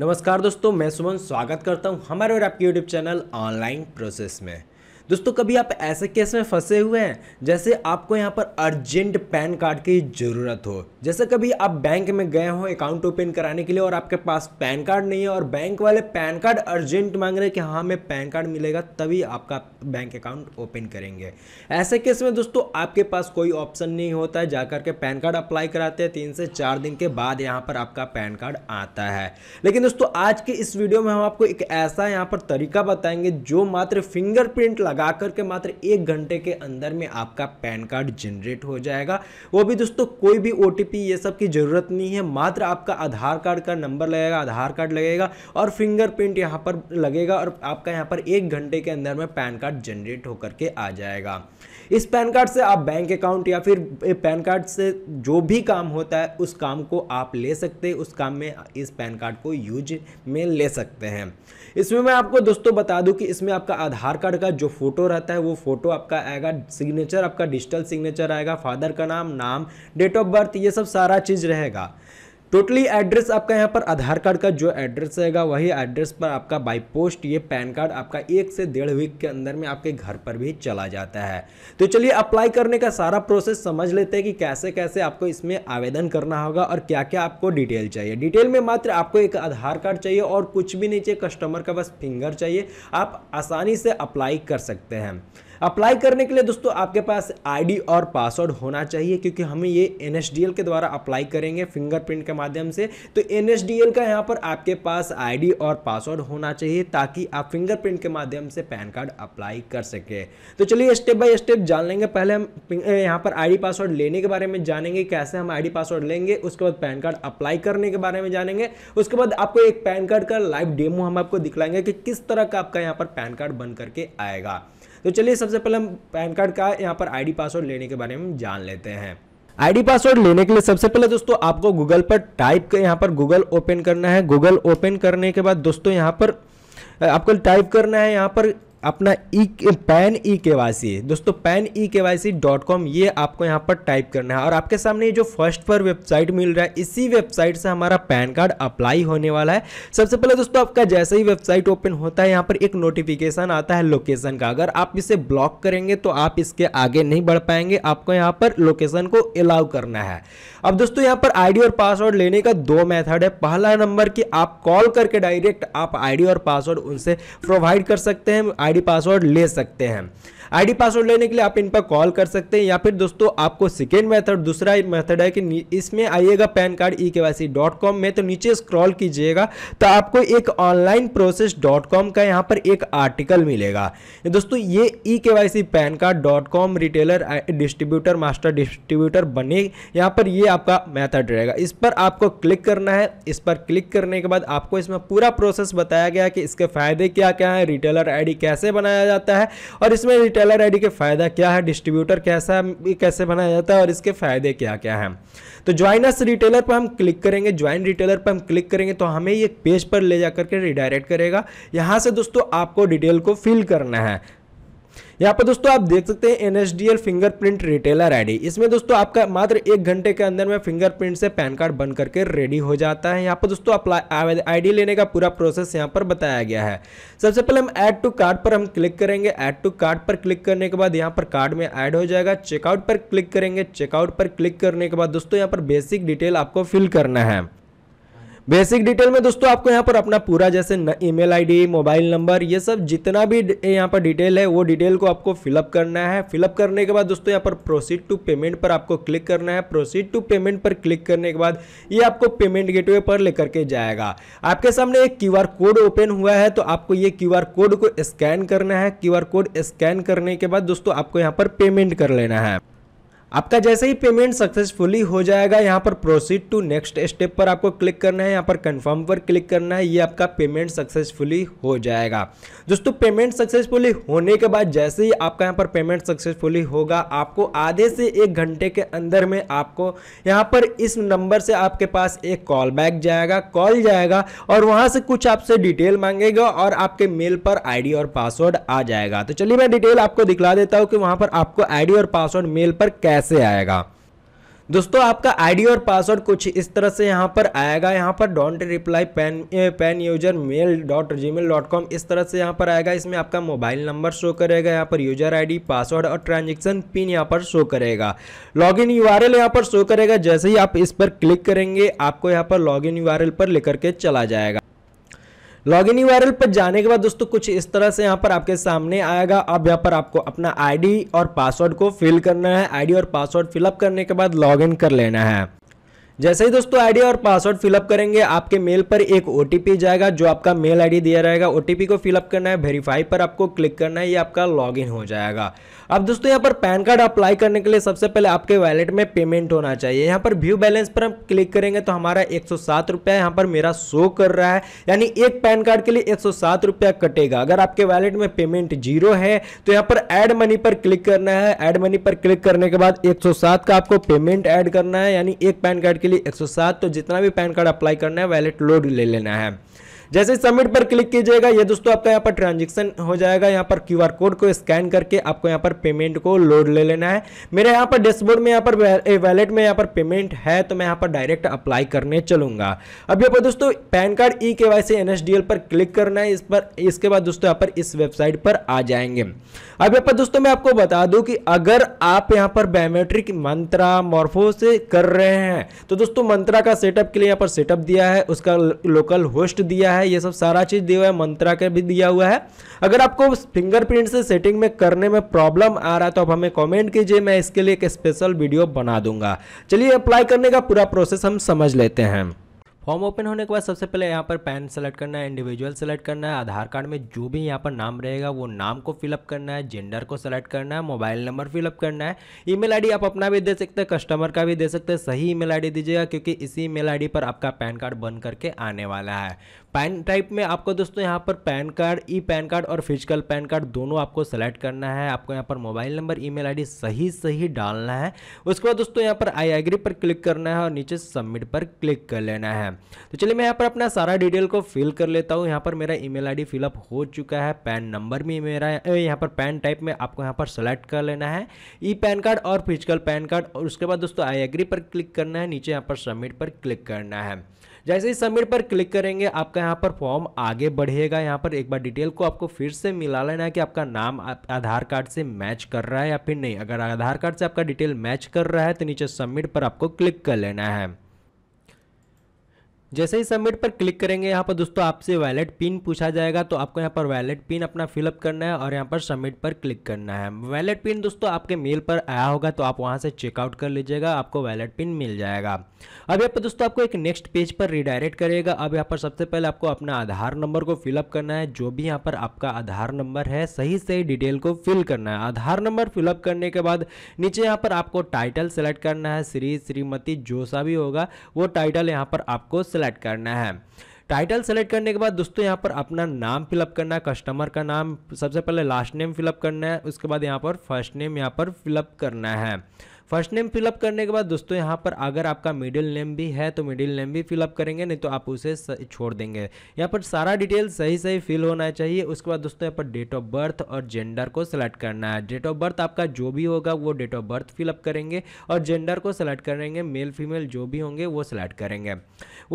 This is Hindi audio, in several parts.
नमस्कार दोस्तों मैं सुमन स्वागत करता हूँ हमारे और आपके यूट्यूब चैनल ऑनलाइन प्रोसेस में दोस्तों कभी आप ऐसे केस में फंसे हुए हैं जैसे आपको यहाँ पर अर्जेंट पैन कार्ड की ज़रूरत हो जैसे कभी आप बैंक में गए हो अकाउंट ओपन कराने के लिए और आपके पास पैन कार्ड नहीं है और बैंक वाले पैन कार्ड अर्जेंट मांग रहे हैं कि हाँ हमें पैन कार्ड मिलेगा तभी आपका बैंक अकाउंट ओपन करेंगे ऐसे केस में दोस्तों आपके पास कोई ऑप्शन नहीं होता है जाकर के पैन कार्ड अप्लाई कराते हैं तीन से चार दिन के बाद यहाँ पर आपका पैन कार्ड आता है लेकिन दोस्तों आज के इस वीडियो में हम आपको एक ऐसा यहाँ पर तरीका बताएंगे जो मात्र फिंगरप्रिंट लगा करके मात्र एक घंटे के अंदर में आपका पैन कार्ड जनरेट हो जाएगा वो भी दोस्तों कोई भी ओ ये सब की ज़रूरत नहीं है मात्र आपका आधार कार्ड का नंबर लगेगा आधार कार्ड लगेगा और फिंगरप्रिंट यहाँ पर लगेगा और आपका यहाँ पर एक घंटे के अंदर में पैन कार्ड जनरेट होकर के आ जाएगा इस पैन कार्ड से आप बैंक अकाउंट या फिर पैन कार्ड से जो भी काम होता है उस काम को आप ले सकते हैं उस काम में इस पैन कार्ड को यूज में ले सकते हैं इसमें मैं आपको दोस्तों बता दूं कि इसमें आपका आधार कार्ड का जो फोटो रहता है वो फोटो आपका आएगा सिग्नेचर आपका डिजिटल सिग्नेचर आएगा फादर का नाम नाम डेट ऑफ बर्थ ये सब सारा चीज़ रहेगा टोटली एड्रेस आपका यहाँ पर आधार कार्ड का जो एड्रेस रहेगा वही एड्रेस पर आपका बाई पोस्ट ये पैन कार्ड आपका एक से डेढ़ वीक के अंदर में आपके घर पर भी चला जाता है तो चलिए अप्लाई करने का सारा प्रोसेस समझ लेते हैं कि कैसे कैसे आपको इसमें आवेदन करना होगा और क्या क्या आपको डिटेल चाहिए डिटेल में मात्र आपको एक आधार कार्ड चाहिए और कुछ भी नहीं चाहिए कस्टमर का बस फिंगर चाहिए आप आसानी से अप्लाई कर सकते हैं अप्लाई करने के लिए दोस्तों आपके पास आईडी और पासवर्ड होना चाहिए क्योंकि हमें ये एन के द्वारा अप्लाई करेंगे फिंगरप्रिंट के माध्यम से तो एन का यहाँ पर आपके पास आईडी और पासवर्ड होना चाहिए ताकि आप फिंगरप्रिंट के माध्यम से पैन कार्ड अप्लाई कर सके तो चलिए स्टेप बाय स्टेप जान लेंगे पहले हम यहाँ पर आई पासवर्ड लेने के बारे में जानेंगे कैसे हम आई पासवर्ड लेंगे उसके बाद पैन कार्ड अप्लाई करने के बारे में जानेंगे उसके बाद आपको एक पैन कार्ड का लाइव डेमो हम आपको दिखलाएंगे कि किस तरह का आपका यहाँ पर पैन कार्ड बन करके आएगा तो चलिए सबसे पहले हम पैन कार्ड का यहाँ पर आईडी पासवर्ड लेने के बारे में जान लेते हैं आईडी पासवर्ड लेने के लिए सबसे पहले दोस्तों आपको गूगल पर टाइप कर यहाँ पर गूगल ओपन करना है गूगल ओपन करने के बाद दोस्तों यहाँ पर आपको टाइप करना है यहाँ पर अपना ई पैन ई के वाई सी दोस्तों पैन ई K Y C dot com ये आपको यहाँ पर टाइप करना है और आपके सामने जो फर्स्ट पर वेबसाइट मिल रहा है इसी वेबसाइट से हमारा पैन कार्ड अप्लाई होने वाला है सबसे पहले दोस्तों आपका जैसे ही वेबसाइट ओपन होता है यहाँ पर एक नोटिफिकेशन आता है लोकेशन का अगर आप इसे ब्लॉक करेंगे तो आप इसके आगे नहीं बढ़ पाएंगे आपको यहाँ पर लोकेशन को अलाउ करना है अब दोस्तों यहाँ पर डी और पासवर्ड लेने का दो मैथड है पहला नंबर कि आप कॉल करके डायरेक्ट आप आईडी और पासवर्ड उनसे प्रोवाइड कर सकते हैं आईडी पासवर्ड ले सकते हैं आईडी पासवर्ड लेने के लिए आप इन पर कॉल कर सकते हैं या फिर दोस्तों आपको सेकेंड मेथड दूसरा मेथड है कि इसमें आइएगा पैन कार्ड ई e के डॉट कॉम में तो नीचे स्क्रॉल कीजिएगा तो आपको एक ऑनलाइन प्रोसेस डॉट कॉम का यहाँ पर एक आर्टिकल मिलेगा दोस्तों ये ई e के PAN card dot com retailer distributor master distributor बने यहाँ पर ये आपका मैथड रहेगा इस पर आपको क्लिक करना है इस पर क्लिक करने के बाद आपको इसमें पूरा प्रोसेस बताया गया कि इसके फायदे क्या क्या है रिटेलर आई कैसे बनाया जाता है और इसमें रिटेल डॉलर आईडी के फ़ायदा क्या है डिस्ट्रीब्यूटर कैसा कैसे बनाया जाता है और इसके फ़ायदे क्या क्या हैं तो ज्वाइन अस रिटेलर पर हम क्लिक करेंगे ज्वाइन रिटेलर पर हम क्लिक करेंगे तो हमें ये पेज पर ले जा करके रिडायरेक्ट करेगा यहाँ से दोस्तों आपको डिटेल को फिल करना है यहाँ पर दोस्तों आप देख सकते हैं N S D L fingerprint retailer ID इसमें दोस्तों आपका मात्र एक घंटे के अंदर में फिंगरप्रिंट से पैन कार्ड बन करके रेडी हो जाता है यहाँ पर दोस्तों अप्लाई आईडी लेने का पूरा प्रोसेस यहाँ पर बताया गया है सबसे पहले हम ऐड टू कार्ड पर हम क्लिक करेंगे ऐड टू कार्ड पर क्लिक करने के बाद यहाँ पर कार्ड में ऐड हो जाएगा चेकआउट पर क्लिक करेंगे चेकआउट पर क्लिक करने के बाद दोस्तों यहाँ पर बेसिक डिटेल आपको फिल करना है बेसिक डिटेल में दोस्तों आपको यहाँ पर अपना पूरा जैसे ईमेल आईडी मोबाइल नंबर ये सब जितना भी यहाँ पर डिटेल है वो डिटेल को आपको फिलअप करना है फिलअप करने के बाद दोस्तों यहाँ पर प्रोसीड टू पेमेंट पर आपको क्लिक करना है प्रोसीड टू पेमेंट पर क्लिक करने के बाद ये आपको पेमेंट गेटवे पर लेकर के जाएगा आपके सामने एक क्यू कोड ओपन हुआ है तो आपको ये क्यू कोड को स्कैन करना है क्यू कोड स्कैन करने के बाद दोस्तों आपको यहाँ पर पेमेंट कर लेना है आपका जैसे ही पेमेंट सक्सेसफुली हो जाएगा यहाँ पर प्रोसीड टू नेक्स्ट स्टेप पर आपको क्लिक करना है यहाँ पर कंफर्म पर क्लिक करना है ये आपका पेमेंट सक्सेसफुली हो जाएगा दोस्तों पेमेंट सक्सेसफुली होने के बाद जैसे ही आपका यहाँ पर पेमेंट सक्सेसफुली होगा आपको आधे से एक घंटे के अंदर में आपको यहाँ पर इस नंबर से आपके पास एक कॉल बैक जाएगा कॉल जाएगा और वहाँ से कुछ आपसे डिटेल मांगेगा और आपके मेल पर आई और पासवर्ड आ जाएगा तो चलिए मैं डिटेल आपको दिखला देता हूँ कि वहाँ पर आपको आई और पासवर्ड मेल पर कैसे कैसे आएगा दोस्तों आपका आईडी और पासवर्ड कुछ इस तरह से यहाँ पर आएगा यहाँ पर don't reply PAN PAN user mail dot gmail dot com इस तरह से यहाँ पर आएगा इसमें आपका मोबाइल नंबर शो करेगा यहाँ पर यूजर आईडी पासवर्ड और ट्रांजेक्शन पिन यहाँ पर शो करेगा लॉगिन यू आर एल यहाँ पर शो करेगा जैसे ही आप इस पर क्लिक करेंगे आपको यहाँ पर लॉग यू आर एल पर लेकर के चला जाएगा लॉग इन यू पर जाने के बाद दोस्तों कुछ इस तरह से यहाँ पर आपके सामने आएगा अब यहाँ पर आपको अपना आईडी और पासवर्ड को फिल करना है आईडी और पासवर्ड फिलअप करने के बाद लॉग इन कर लेना है जैसे ही दोस्तों आईडी और पासवर्ड फिलअप करेंगे आपके मेल पर एक ओ जाएगा जो आपका मेल आईडी दिया रहेगा ओ को फिलअप करना है वेरीफाई पर आपको क्लिक करना है ये आपका लॉगिन हो जाएगा अब दोस्तों यहाँ पर पैन कार्ड अप्लाई करने के लिए सबसे पहले आपके वैलेट में पेमेंट होना चाहिए यहाँ पर व्यू बैलेंस पर हम क्लिक करेंगे तो हमारा एक सौ यहाँ पर मेरा शो कर रहा है यानी एक पैन कार्ड के लिए एक रुपया कटेगा अगर आपके वैलेट में पेमेंट जीरो है तो यहाँ पर एड मनी पर क्लिक करना है एड मनी पर क्लिक करने के बाद एक का आपको पेमेंट एड करना है यानी एक पैन कार्ड के लिए 107 तो जितना भी पैन कार्ड अप्लाई करना है वैलेट लोड ले लेना है जैसे सबमिट पर क्लिक कीजिएगा ये दोस्तों आपका यहाँ पर ट्रांजेक्शन हो जाएगा यहाँ पर क्यू कोड को स्कैन करके आपको यहाँ पर पेमेंट को लोड ले लेना है मेरे यहाँ पर डैशबोर्ड में यहाँ पर वैलेट में यहाँ पर पेमेंट है तो मैं यहाँ पर डायरेक्ट अप्लाई करने चलूंगा अब यहाँ पर दोस्तों pan card E K Y C N पर क्लिक करना है इस पर इसके बाद दोस्तों यहाँ पर इस वेबसाइट पर आ जाएंगे अब यहाँ पर दोस्तों मैं आपको बता दूँ कि अगर आप यहाँ पर बायोमेट्रिक मंत्रा मॉर्फो से कर रहे हैं तो दोस्तों मंत्रा का सेटअप के लिए यहाँ पर सेटअप दिया है उसका लोकल होस्ट दिया है है ये सब सारा चीज़ दिया हुआ है मंत्रा के भी दिया हुआ है अगर आपको फिंगरप्रिंट से सेटिंग में करने में प्रॉब्लम आ रहा है तो आप हमें कॉमेंट कीजिए मैं इसके लिए एक स्पेशल वीडियो बना दूंगा चलिए अप्लाई करने का पूरा प्रोसेस हम समझ लेते हैं फॉर्म ओपन होने के बाद सबसे पहले यहाँ पर पैन सेलेक्ट करना है इंडिविजुअल सेलेक्ट करना है आधार कार्ड में जो भी यहाँ पर नाम रहेगा वो नाम को फिलअप करना है जेंडर को सेलेक्ट करना है मोबाइल नंबर फिलअप करना है ईमेल आईडी आप अपना भी दे सकते हैं कस्टमर का भी दे सकते हैं सही ईमेल आईडी दीजिएगा क्योंकि इसी ईमेल आईडी पर आपका पैन कार्ड बन करके आने वाला है पैन टाइप में आपको दोस्तों यहाँ पर PAN card e PAN card और फिजिकल पैन कार्ड दोनों आपको सेलेक्ट करना है आपको यहाँ पर मोबाइल नंबर ईमेल आईडी सही सही डालना है उसके बाद दोस्तों यहाँ पर आई एग्री पर क्लिक करना है और नीचे सबमिट पर क्लिक कर लेना है तो चलिए मैं यहाँ पर अपना सारा डिटेल को फिल कर लेता हूँ यहाँ पर मेरा ईमेल आईडी फिलअप हो चुका है पैन नंबर भी मेरा यहाँ पर पैन टाइप में आपको यहाँ पर सेलेक्ट कर लेना है ई पैन कार्ड और फिजिकल पैन कार्ड और उसके बाद दोस्तों आई एग्री पर क्लिक करना है नीचे यहाँ पर सबमिट पर क्लिक करना है जैसे ही सबमिट पर क्लिक करेंगे आपका यहाँ पर फॉर्म आगे बढ़ेगा यहाँ पर एक बार डिटेल को आपको फिर से मिला लेना है कि आपका नाम आधार कार्ड से मैच कर रहा है या फिर नहीं अगर आधार कार्ड से आपका डिटेल मैच कर रहा है तो नीचे सबमिट पर आपको क्लिक कर लेना है जैसे ही सबमिट पर क्लिक करेंगे यहाँ पर दोस्तों आपसे वैलेट पिन पूछा जाएगा तो आपको यहाँ पर वैलेट पिन अपना फिलअप करना है और यहाँ पर सबमिट पर क्लिक करना है वैलेट पिन दोस्तों आपके मेल पर आया होगा तो आप वहाँ से चेकआउट कर लीजिएगा आपको वैलेट पिन मिल जाएगा अब यहाँ पर दोस्तों आपको एक नेक्स्ट पेज पर रिडायरेक्ट करेगा अब यहाँ पर सबसे पहले आपको अपना आधार नंबर को फिलअप करना है जो भी यहाँ पर आपका आधार नंबर है सही सही डिटेल को फिल करना है आधार नंबर फिलअप करने के बाद नीचे यहाँ पर आपको टाइटल सेलेक्ट करना है श्री श्रीमती जो सा भी होगा वो टाइटल यहाँ पर आपको सेलेक्ट सेलेक्ट करना है टाइटल सेलेक्ट करने के बाद दोस्तों यहाँ पर अपना नाम फिलअप करना है कस्टमर का नाम सबसे पहले लास्ट नेम फिलअप करना है उसके बाद यहाँ पर फर्स्ट नेम यहाँ पर फिलअप करना है फर्स्ट नेम फिलअप करने के बाद दोस्तों यहाँ पर अगर आपका मिडिल नेम भी है तो मिडिल नेम भी फिलअप करेंगे नहीं तो आप उसे छोड़ देंगे यहाँ पर सारा डिटेल सही सही फिल होना चाहिए उसके बाद दोस्तों यहाँ पर डेट ऑफ बर्थ और जेंडर को सिलेक्ट करना है डेट ऑफ बर्थ आपका जो भी होगा वो डेट ऑफ बर्थ फिलअप करेंगे और जेंडर को सिलेक्ट करेंगे मेल फीमेल जो भी होंगे वो सिलेक्ट करेंगे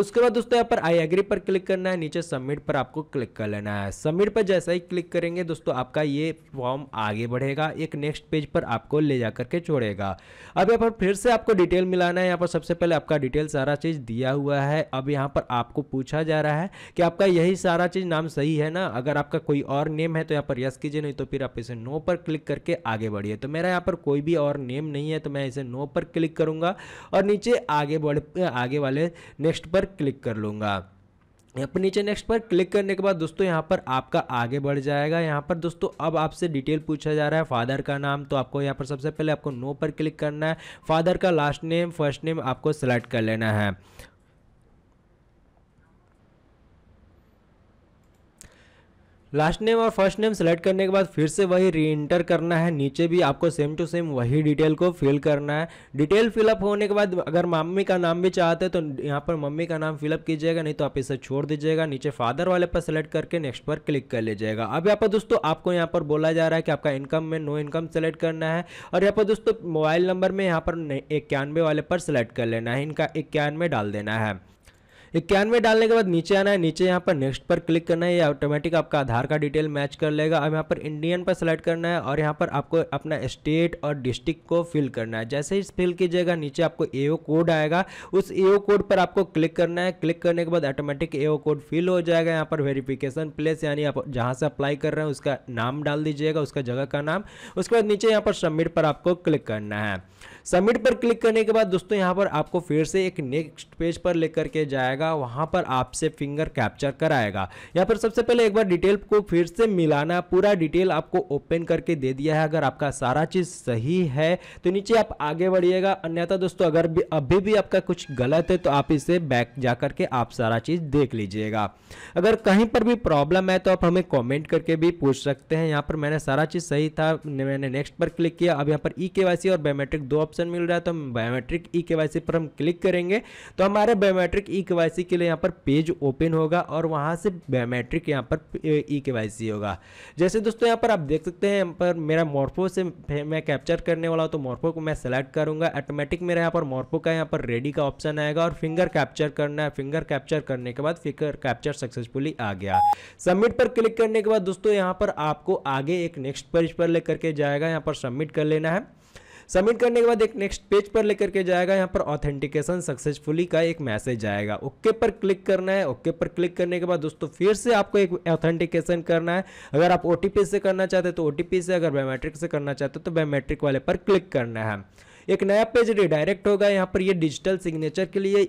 उसके बाद दोस्तों यहाँ पर आई एग्री पर क्लिक करना है नीचे सबमिट पर आपको क्लिक कर लेना है सबमिट पर जैसा ही क्लिक करेंगे दोस्तों आपका ये फॉर्म आगे बढ़ेगा एक नेक्स्ट पेज पर आपको ले जा करके छोड़ेगा अब यहाँ पर फिर से आपको डिटेल मिलाना है यहाँ पर सबसे पहले आपका डिटेल सारा चीज़ दिया हुआ है अब यहाँ पर आपको पूछा जा रहा है कि आपका यही सारा चीज़ नाम सही है ना अगर आपका कोई और नेम है तो यहाँ पर यस कीजिए नहीं तो फिर आप इसे नो पर क्लिक करके आगे बढ़िए तो मेरा यहाँ पर कोई भी और नेम नहीं है तो मैं इसे नो पर क्लिक करूँगा और नीचे आगे बढ़ आगे वाले नेक्स्ट पर क्लिक कर लूँगा यहाँ पर नीचे नेक्स्ट पर क्लिक करने के बाद दोस्तों यहाँ पर आपका आगे बढ़ जाएगा यहाँ पर दोस्तों अब आपसे डिटेल पूछा जा रहा है फादर का नाम तो आपको यहाँ पर सबसे पहले आपको नो पर क्लिक करना है फादर का लास्ट नेम फर्स्ट नेम आपको सेलेक्ट कर लेना है लास्ट नेम और फर्स्ट नेम सेलेक्ट करने के बाद फिर से वही री इंटर करना है नीचे भी आपको सेम टू सेम वही डिटेल को फिल करना है डिटेल फिलअप होने के बाद अगर मम्मी का नाम भी चाहते हैं तो यहाँ पर मम्मी का नाम फिलअप कीजिएगा नहीं तो आप इसे छोड़ दीजिएगा नीचे फादर वाले पर सेलेक्ट करके नेक्स्ट पर क्लिक कर लीजिएगा अब यहाँ पर दोस्तों आपको यहाँ पर बोला जा रहा है कि आपका इनकम में नो इनकम सेलेक्ट करना है और यहाँ पर दोस्तों मोबाइल नंबर में यहाँ पर इक्यानवे वाले पर सेलेक्ट कर लेना है इनका इक्यानवे डाल देना है इक्यानवे डालने के बाद नीचे आना है नीचे यहाँ पर नेक्स्ट पर क्लिक करना है ये ऑटोमेटिक आपका आधार का डिटेल मैच कर लेगा अब यहाँ पर इंडियन पर सेलेक्ट करना है और यहाँ पर आपको अपना स्टेट और डिस्ट्रिक्ट को फिल करना है जैसे ही फिल कीजिएगा नीचे आपको ए कोड आएगा उस ए कोड पर आपको क्लिक करना है क्लिक करने के बाद ऑटोमेटिक ए कोड फिल हो जाएगा यहाँ पर वेरिफिकेशन प्लेस यानी आप जहाँ से अप्लाई कर रहे हैं उसका नाम डाल दीजिएगा उसका जगह का नाम उसके बाद नीचे यहाँ पर सबमिट पर आपको क्लिक करना है सबमिट पर क्लिक करने के बाद दोस्तों यहाँ पर आपको फिर से एक नेक्स्ट पेज पर लेकर के जाएगा जाएगा वहां पर आपसे फिंगर कैप्चर कराएगा यहाँ पर सबसे पहले एक बार डिटेल को फिर से मिलाना पूरा डिटेल आपको ओपन करके दे दिया है अगर आपका सारा चीज़ सही है तो नीचे आप आगे बढ़िएगा अन्यथा दोस्तों अगर भी अभी भी आपका कुछ गलत है तो आप इसे बैक जा करके आप सारा चीज़ देख लीजिएगा अगर कहीं पर भी प्रॉब्लम है तो आप हमें कॉमेंट करके भी पूछ सकते हैं यहाँ पर मैंने सारा चीज़ सही था मैंने नेक्स्ट पर क्लिक किया अब यहाँ पर ई e के और बायोमेट्रिक दो ऑप्शन मिल रहा है तो बायोमेट्रिक ई के पर हम क्लिक करेंगे तो हमारे बायोमेट्रिक ई के केवाईसी के लिए यहाँ पर पेज ओपन होगा और वहाँ से बायोमेट्रिक यहाँ पर ई के e होगा जैसे दोस्तों यहाँ पर आप देख सकते हैं यहाँ पर मेरा मोर्फो से मैं कैप्चर करने वाला हूँ तो मोर्फो को मैं सेलेक्ट करूँगा ऑटोमेटिक मेरा यहाँ पर मोर्फो का यहाँ पर रेडी का ऑप्शन आएगा और फिंगर कैप्चर करना है फिंगर कैप्चर करने के बाद फिंगर कैप्चर सक्सेसफुली आ गया सबमिट पर क्लिक करने के बाद दोस्तों यहाँ पर आपको आगे एक नेक्स्ट पेज पर लेकर के जाएगा यहाँ पर सबमिट कर लेना है सबमिट करने के बाद एक नेक्स्ट पेज पर लेकर के जाएगा यहाँ पर ऑथेंटिकेशन सक्सेसफुली का एक मैसेज आएगा ओके पर क्लिक करना है ओके पर क्लिक करने के बाद दोस्तों फिर से आपको एक ऑथेंटिकेशन करना है अगर आप ओ से करना चाहते हैं तो ओ से अगर बायोमेट्रिक से करना चाहते हो तो बायोमेट्रिक वाले पर क्लिक करना है एक नया पेज रिडायरेक्ट होगा यहाँ पर ये डिजिटल सिग्नेचर के लिए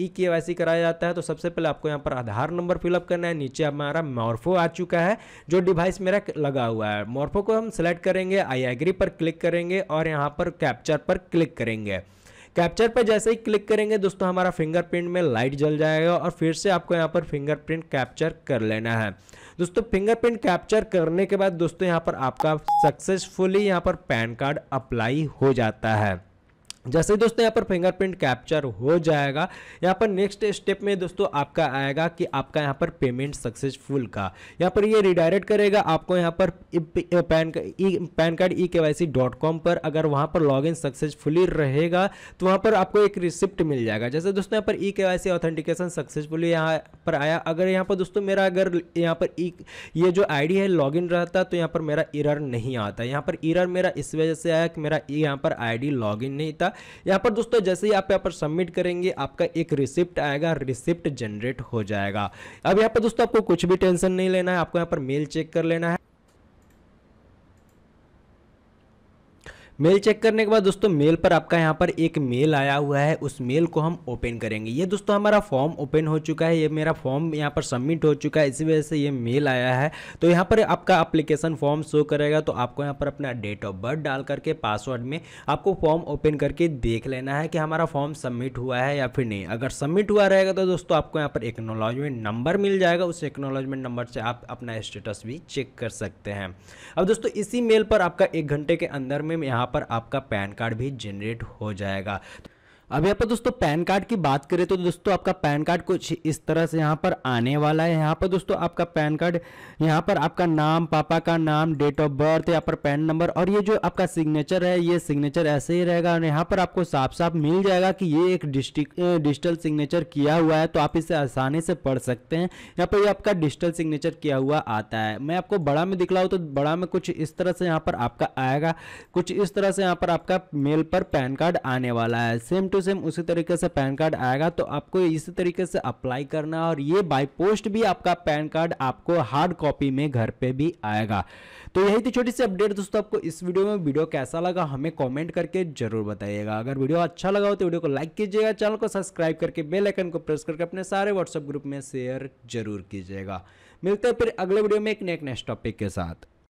ई के कराया जाता है तो सबसे पहले आपको यहाँ पर आधार नंबर फिलअप करना है नीचे हमारा मॉर्फो आ चुका है जो डिवाइस मेरा लगा हुआ है मॉर्फो को हम सेलेक्ट करेंगे आई एग्री पर क्लिक करेंगे और यहाँ पर कैप्चर पर क्लिक करेंगे कैप्चर पर जैसे ही क्लिक करेंगे दोस्तों हमारा फिंगरप्रिंट में लाइट जल जाएगा और फिर से आपको यहाँ पर फिंगरप्रिंट कैप्चर कर लेना है दोस्तों फिंगरप्रिंट कैप्चर करने के बाद दोस्तों यहाँ पर आपका सक्सेसफुली यहाँ पर पैन कार्ड अप्लाई हो जाता है जैसे ही दोस्तों यहाँ पर फिंगरप्रिंट कैप्चर हो जाएगा यहाँ पर नेक्स्ट स्टेप में दोस्तों आपका आएगा कि आपका यहाँ पर पेमेंट सक्सेसफुल का यहाँ पर ये यह रिडायरेक्ट करेगा आपको यहाँ पर pan pan card E K Y C dot com पर अगर वहाँ पर लॉगिन सक्सेसफुली रहेगा तो वहाँ पर आपको एक रिसिप्ट मिल जाएगा जैसे दोस्तों यहाँ पर ई के वाई सी ऑथेंटिकेशन सक्सेसफुली यहाँ पर आया अगर यहाँ पर दोस्तों मेरा अगर यहाँ पर ई ये जो आई डी है इन रहता तो यहाँ पर मेरा इरर नहीं आता यहाँ पर इरर मेरा इस वजह से आया कि मेरा यहाँ पर आई डी इन नहीं था जाएगा यहाँ पर दोस्तों जैसे ही आप यहाँ पर सबमिट करेंगे आपका एक रिसिप्ट आएगा रिसिप्ट जनरेट हो जाएगा अब यहाँ पर दोस्तों आपको कुछ भी टेंशन नहीं लेना है आपको यहाँ पर मेल चेक कर लेना है मेल चेक करने के बाद दोस्तों मेल पर आपका यहाँ पर एक मेल आया हुआ है उस मेल को हम ओपन करेंगे ये दोस्तों हमारा फॉर्म ओपन हो चुका है ये मेरा फॉर्म यहाँ पर सबमिट हो चुका है इसी वजह से ये मेल आया है तो यहाँ पर आपका अप्लीकेशन फॉर्म शो करेगा तो आपको यहाँ पर अपना डेट ऑफ बर्थ डाल करके पासवर्ड में आपको फॉर्म ओपन करके देख लेना है कि हमारा फॉर्म सबमिट हुआ है या फिर नहीं अगर सबमिट हुआ रहेगा तो दोस्तों आपको यहाँ पर एक्नोलॉजमेंट नंबर मिल जाएगा उस एक्नोलॉजमेंट नंबर से आप अपना स्टेटस भी चेक कर सकते हैं अब दोस्तों इसी मेल पर आपका एक घंटे के अंदर में यहाँ पर आपका पैन कार्ड भी जनरेट हो जाएगा अब यहाँ पर दोस्तों पैन कार्ड की बात करें तो दोस्तों आपका पैन कार्ड कुछ इस तरह से यहाँ पर आने वाला है यहाँ पर दोस्तों आपका पैन कार्ड यहाँ पर आपका नाम पापा का नाम डेट ऑफ बर्थ यहाँ पर पैन नंबर और ये जो आपका सिग्नेचर है ये सिग्नेचर ऐसे ही रहेगा और यहाँ पर आपको साफ साफ मिल जाएगा कि ये एक डिजिटल सिग्नेचर किया हुआ है तो आप इसे आसानी से पढ़ सकते हैं यहाँ पर ये आपका डिजिटल सिग्नेचर किया हुआ आता है मैं आपको बड़ा में दिखलाऊँ तो बड़ा में कुछ इस तरह से यहाँ पर आपका आएगा कुछ इस तरह से यहाँ पर आपका मेल पर पैन कार्ड आने वाला है सेम टू टू सेम उसी तरीके से पैन कार्ड आएगा तो आपको इसी तरीके से अप्लाई करना और ये बाय पोस्ट भी आपका पैन कार्ड आपको हार्ड कॉपी में घर पे भी आएगा तो यही थी छोटी सी अपडेट दोस्तों आपको इस वीडियो में वीडियो कैसा लगा हमें कॉमेंट करके जरूर बताइएगा अगर वीडियो अच्छा लगा हो तो वीडियो को लाइक कीजिएगा चैनल को सब्सक्राइब करके बेलाइकन को प्रेस करके अपने सारे व्हाट्सएप ग्रुप में शेयर जरूर कीजिएगा मिलते हैं फिर अगले वीडियो में एक नेक्स्ट टॉपिक के साथ